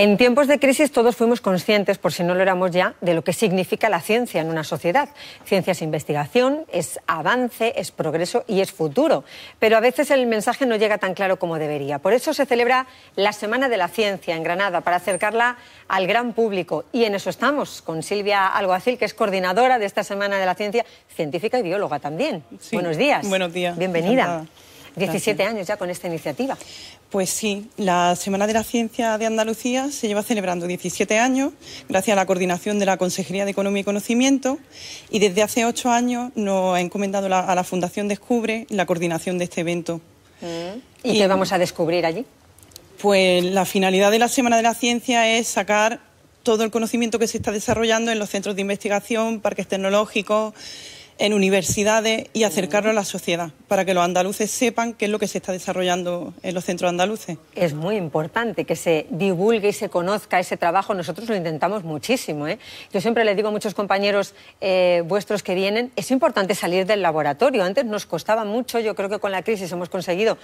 En tiempos de crisis todos fuimos conscientes, por si no lo éramos ya, de lo que significa la ciencia en una sociedad. Ciencia es investigación, es avance, es progreso y es futuro. Pero a veces el mensaje no llega tan claro como debería. Por eso se celebra la Semana de la Ciencia en Granada, para acercarla al gran público. Y en eso estamos, con Silvia Alguacil, que es coordinadora de esta Semana de la Ciencia, científica y bióloga también. Buenos días. Buenos días. Bienvenida. 17 años ya con esta iniciativa. Pues sí, la Semana de la Ciencia de Andalucía se lleva celebrando 17 años gracias a la coordinación de la Consejería de Economía y Conocimiento y desde hace 8 años nos ha encomendado a la Fundación Descubre la coordinación de este evento. Mm. y qué vamos a descubrir allí? Pues la finalidad de la Semana de la Ciencia es sacar todo el conocimiento que se está desarrollando en los centros de investigación, parques tecnológicos, en universidades y acercarlo a la sociedad, para que los andaluces sepan qué es lo que se está desarrollando en los centros andaluces. Es muy importante que se divulgue y se conozca ese trabajo. Nosotros lo intentamos muchísimo. ¿eh? Yo siempre le digo a muchos compañeros eh, vuestros que vienen, es importante salir del laboratorio. Antes nos costaba mucho, yo creo que con la crisis hemos conseguido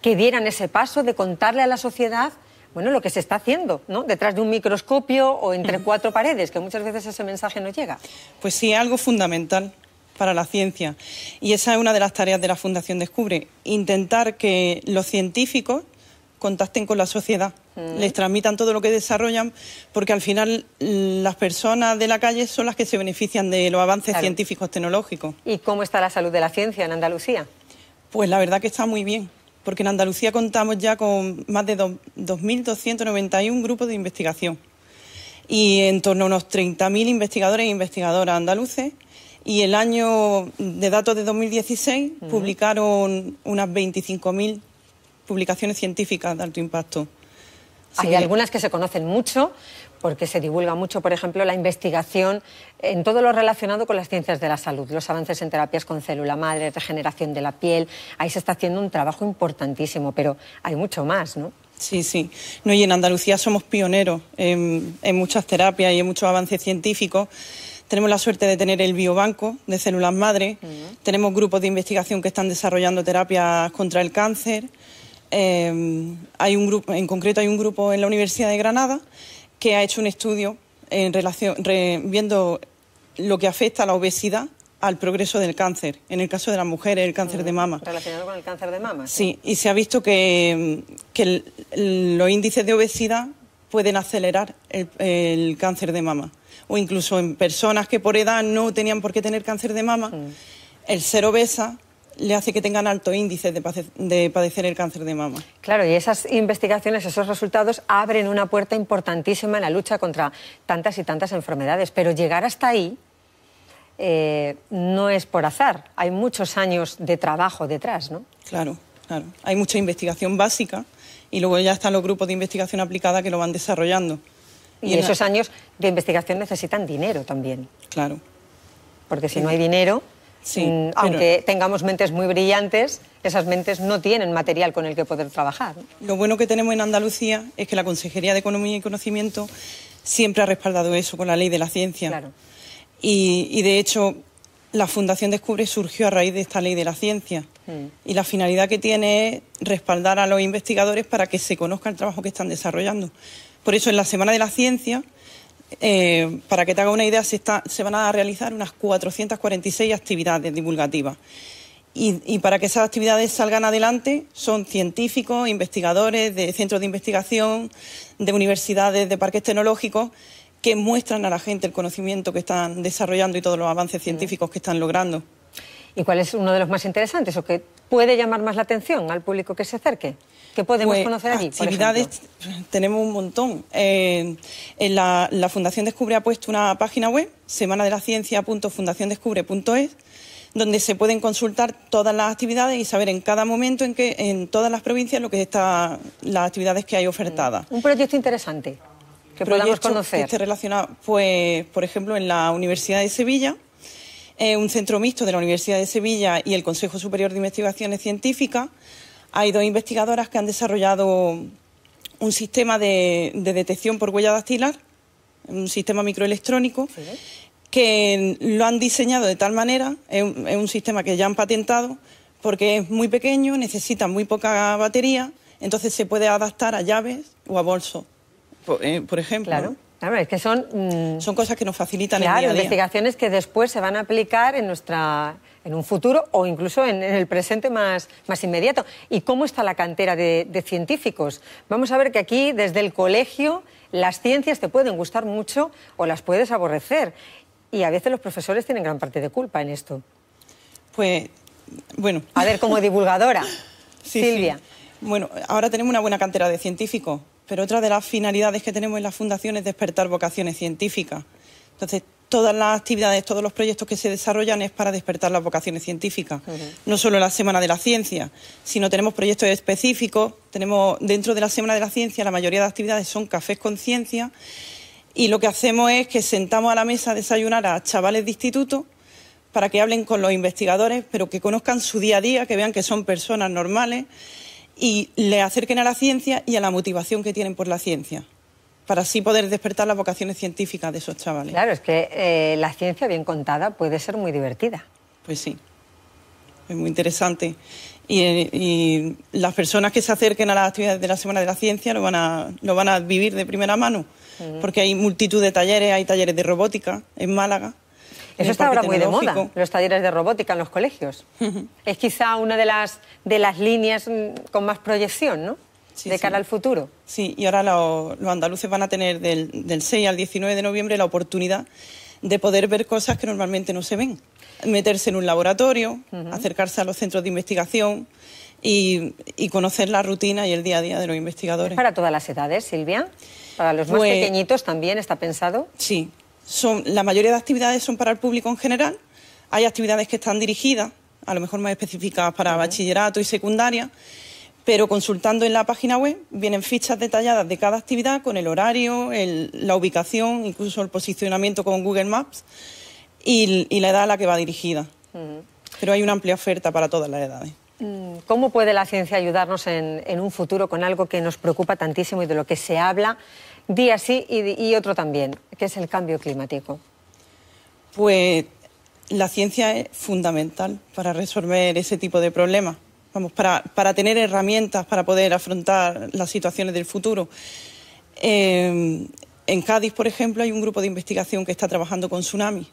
que dieran ese paso de contarle a la sociedad bueno, lo que se está haciendo, ¿no? Detrás de un microscopio o entre cuatro paredes, que muchas veces ese mensaje no llega. Pues sí, algo fundamental para la ciencia. Y esa es una de las tareas de la Fundación Descubre, intentar que los científicos contacten con la sociedad, mm. les transmitan todo lo que desarrollan, porque al final mm, las personas de la calle son las que se benefician de los avances científicos tecnológicos. ¿Y cómo está la salud de la ciencia en Andalucía? Pues la verdad que está muy bien, porque en Andalucía contamos ya con más de 2.291 grupos de investigación y en torno a unos 30.000 investigadores e investigadoras andaluces y el año de datos de 2016 publicaron unas 25.000 publicaciones científicas de alto impacto. Hay algunas que se conocen mucho, porque se divulga mucho, por ejemplo, la investigación en todo lo relacionado con las ciencias de la salud, los avances en terapias con célula madre, regeneración de la piel. Ahí se está haciendo un trabajo importantísimo, pero hay mucho más, ¿no? Sí, sí. No, y en Andalucía somos pioneros en, en muchas terapias y en muchos avances científicos. Tenemos la suerte de tener el biobanco de células madre, tenemos grupos de investigación que están desarrollando terapias contra el cáncer. Em, hay un grupo, en concreto hay un grupo en la Universidad de Granada que ha hecho un estudio en relación, viendo lo que afecta a la obesidad al progreso del cáncer, en el caso de las mujeres, el cáncer de mama. Relacionado con el cáncer de mama. Sí, y se ha visto que, los índices de obesidad pueden acelerar el, cáncer de mama. O incluso en personas que por edad no tenían por qué tener cáncer de mama, mm. el ser obesa le hace que tengan alto índice de, padecer el cáncer de mama. Claro, y esas investigaciones, esos resultados abren una puerta importantísima en la lucha contra tantas y tantas enfermedades. Pero llegar hasta ahí eh, no es por azar. Hay muchos años de trabajo detrás, ¿no? Claro, claro. Hay mucha investigación básica y luego ya están los grupos de investigación aplicada que lo van desarrollando. Y, esos años de investigación necesitan dinero también. Claro. Porque si no hay dinero, mm, aunque tengamos mentes muy brillantes, esas mentes no tienen material con el que poder trabajar. Lo bueno que tenemos en Andalucía es que la Consejería de Economía y Conocimiento siempre ha respaldado eso con la ley de la ciencia. Claro. y de hecho, la Fundación Descubre surgió a raíz de esta ley de la ciencia. Mm. Y la finalidad que tiene es respaldar a los investigadores para que se conozca el trabajo que están desarrollando. Por eso en la Semana de la Ciencia, eh, para que te haga una idea, se, van a realizar unas 446 actividades divulgativas. y, para que esas actividades salgan adelante son científicos, investigadores de centros de investigación, de universidades, de parques tecnológicos, que muestran a la gente el conocimiento que están desarrollando y todos los avances científicos que están logrando. ¿Y cuál es uno de los más interesantes o que puede llamar más la atención al público que se acerque? ¿Qué podemos pues, conocer allí? Actividades tenemos un montón. Eh, en la, Fundación Descubre ha puesto una página web, semana de la donde se pueden consultar todas las actividades y saber en cada momento en que en todas las provincias lo que está las actividades que hay ofertadas. Mm. Un proyecto interesante que podamos conocer. Que relaciona, relacionado, pues, por ejemplo, en la Universidad de Sevilla es un centro mixto de la Universidad de Sevilla y el Consejo Superior de Investigaciones Científicas. Hay dos investigadoras que han desarrollado un sistema de, detección por huella dactilar, un sistema microelectrónico, que lo han diseñado de tal manera, es un, sistema que ya han patentado, porque es muy pequeño, necesita muy poca batería, entonces se puede adaptar a llaves o a bolsos, por, eh, ejemplo. Claro es que son... Mm, son cosas que nos facilitan el día investigaciones que después se van a aplicar en nuestra en un futuro o incluso en, el presente más, inmediato. ¿Y cómo está la cantera de, científicos? Vamos a ver que aquí, desde el colegio, las ciencias te pueden gustar mucho o las puedes aborrecer. Y a veces los profesores tienen gran parte de culpa en esto. Pues, bueno. A ver, como divulgadora, Silvia. Bueno, ahora tenemos una buena cantera de científicos, pero otra de las finalidades que tenemos en la Fundación es despertar vocaciones científicas. Entonces, todas las actividades, todos los proyectos que se desarrollan es para despertar las vocaciones científicas. No solo la Semana de la Ciencia, sino tenemos proyectos específicos. Tenemos dentro de la Semana de la Ciencia la mayoría de actividades son cafés con ciencia y lo que hacemos es que sentamos a la mesa a desayunar a chavales de instituto para que hablen con los investigadores, pero que conozcan su día a día, que vean que son personas normales y le acerquen a la ciencia y a la motivación que tienen por la ciencia para así poder despertar las vocaciones científicas de esos chavales. Claro, es que eh, la ciencia bien contada puede ser muy divertida. Pues sí, es muy interesante. Eh, y, las personas que se acerquen a las actividades de la Semana de la Ciencia lo van a, lo van a vivir de primera mano, mm. porque hay multitud de talleres, hay talleres de robótica en Málaga, eso está ahora muy de moda, los talleres de robótica en los colegios. es quizá una de las, de las líneas mm, con más proyección, ¿no? de cara al futuro. Sí, y ahora los andaluces van a tener del, del 6 al 19 de noviembre la oportunidad de poder ver cosas que normalmente no se ven. Meterse en un laboratorio, acercarse a los centros de investigación y, conocer la rutina y el día a día de los investigadores. para todas las edades, Silvia? ¿Para los más pues pequeñitos también está pensado? Sí, son, la mayoría de actividades son para el público en general. Hay actividades que están dirigidas, a lo mejor más específicas para bachillerato y secundaria, pero consultando en la página web vienen fichas detalladas de cada actividad con el horario, la ubicación, incluso el posicionamiento con Google Maps y, la edad a la que va dirigida. Pero hay una amplia oferta para todas las edades. Mm, ¿Cómo puede la ciencia ayudarnos en, un futuro con algo que nos preocupa tantísimo y de lo que se habla día sí y otro también? ¿Qué es el cambio climático? Pues la ciencia es fundamental para resolver ese tipo de problemas, vamos, para, tener herramientas para poder afrontar las situaciones del futuro. Eh, en Cádiz, por ejemplo, hay un grupo de investigación que está trabajando con tsunamis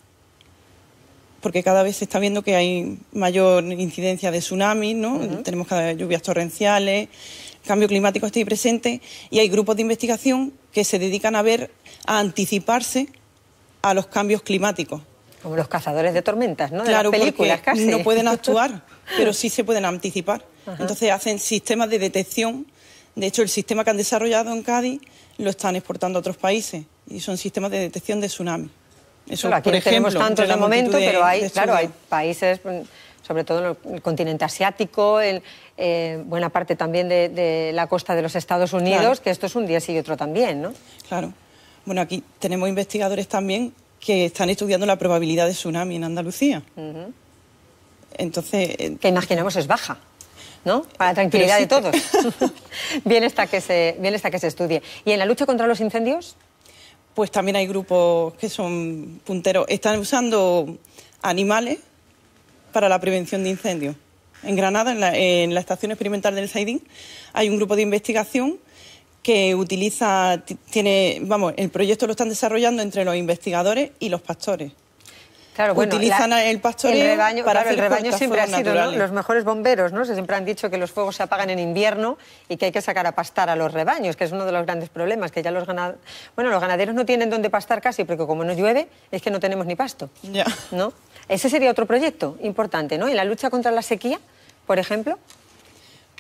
porque cada vez se está viendo que hay mayor incidencia de tsunamis, ¿no? Tenemos cada vez lluvias torrenciales, cambio climático está ahí presente y hay grupos de investigación que se dedican a ver, a anticiparse a los cambios climáticos. Como los cazadores de tormentas, ¿no? De claro, las películas casi. No pueden actuar, pero sí se pueden anticipar. Entonces hacen sistemas de detección. De hecho, el sistema que han desarrollado en Cádiz lo están exportando a otros países y son sistemas de detección de tsunamis aquí por tenemos tantos de momento, pero hay, claro, hay países, pues, sobre todo en el continente asiático, en eh, buena parte también de, la costa de los Estados Unidos, que esto es un día sí y otro también, ¿no? Claro. Bueno, aquí tenemos investigadores también que están estudiando la probabilidad de tsunami en Andalucía. Entonces. Eh, que imaginemos es baja. ¿no? Para la tranquilidad de todos. bien, está bien está que se estudie. ¿Y en la lucha contra los incendios? pues también hay grupos que son punteros. Están usando animales para la prevención de incendios. En Granada, en la, estación experimental del Saidín, hay un grupo de investigación que utiliza, tiene, vamos, el proyecto lo están desarrollando entre los investigadores y los pastores. Claro, utilizan el pastoreo el rebaño, para el rebaño siempre ha sido los mejores bomberos, ¿no? se Siempre han dicho que los fuegos se apagan en invierno y que hay que sacar a pastar a los rebaños, que es uno de los grandes problemas, que ya los ganaderos, bueno, los ganaderos no tienen dónde pastar casi, porque como no llueve, es que no tenemos ni pasto. ¿No? Ese sería otro proyecto importante, ¿no? Y la lucha contra la sequía, por ejemplo.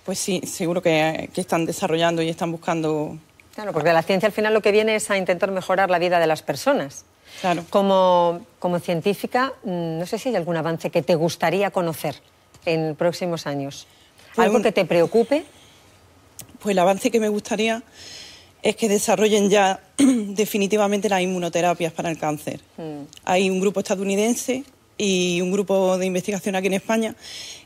Pues sí, seguro que, que están desarrollando y están buscando Claro, porque la ciencia al final lo que viene es a intentar mejorar la vida de las personas. Como, científica, mm, no sé si hay algún avance que te gustaría conocer en próximos años. ¿Algo que te preocupe? Pues el avance que me gustaría es que desarrollen ya definitivamente las inmunoterapias para el cáncer. Mm. Hay un grupo estadounidense y un grupo de investigación aquí en España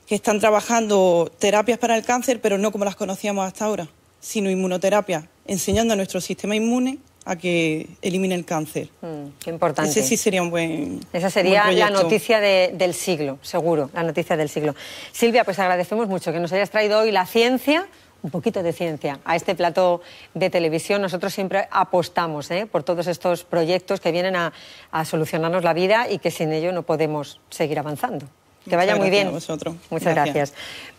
que están trabajando terapias para el cáncer, pero no como las conocíamos hasta ahora, sino inmunoterapias, enseñando a nuestro sistema inmune a que elimine el cáncer. Mm, qué importante. Ese sí sería un buen. Esa sería la noticia del siglo, seguro, la noticia del siglo. Silvia, pues agradecemos mucho que nos hayas traído hoy la ciencia, un poquito de ciencia a este plato de televisión. Nosotros siempre apostamos ¿eh? por todos estos proyectos que vienen a, solucionarnos la vida y que sin ello no podemos seguir avanzando. Que vaya muy bien. Muchas gracias.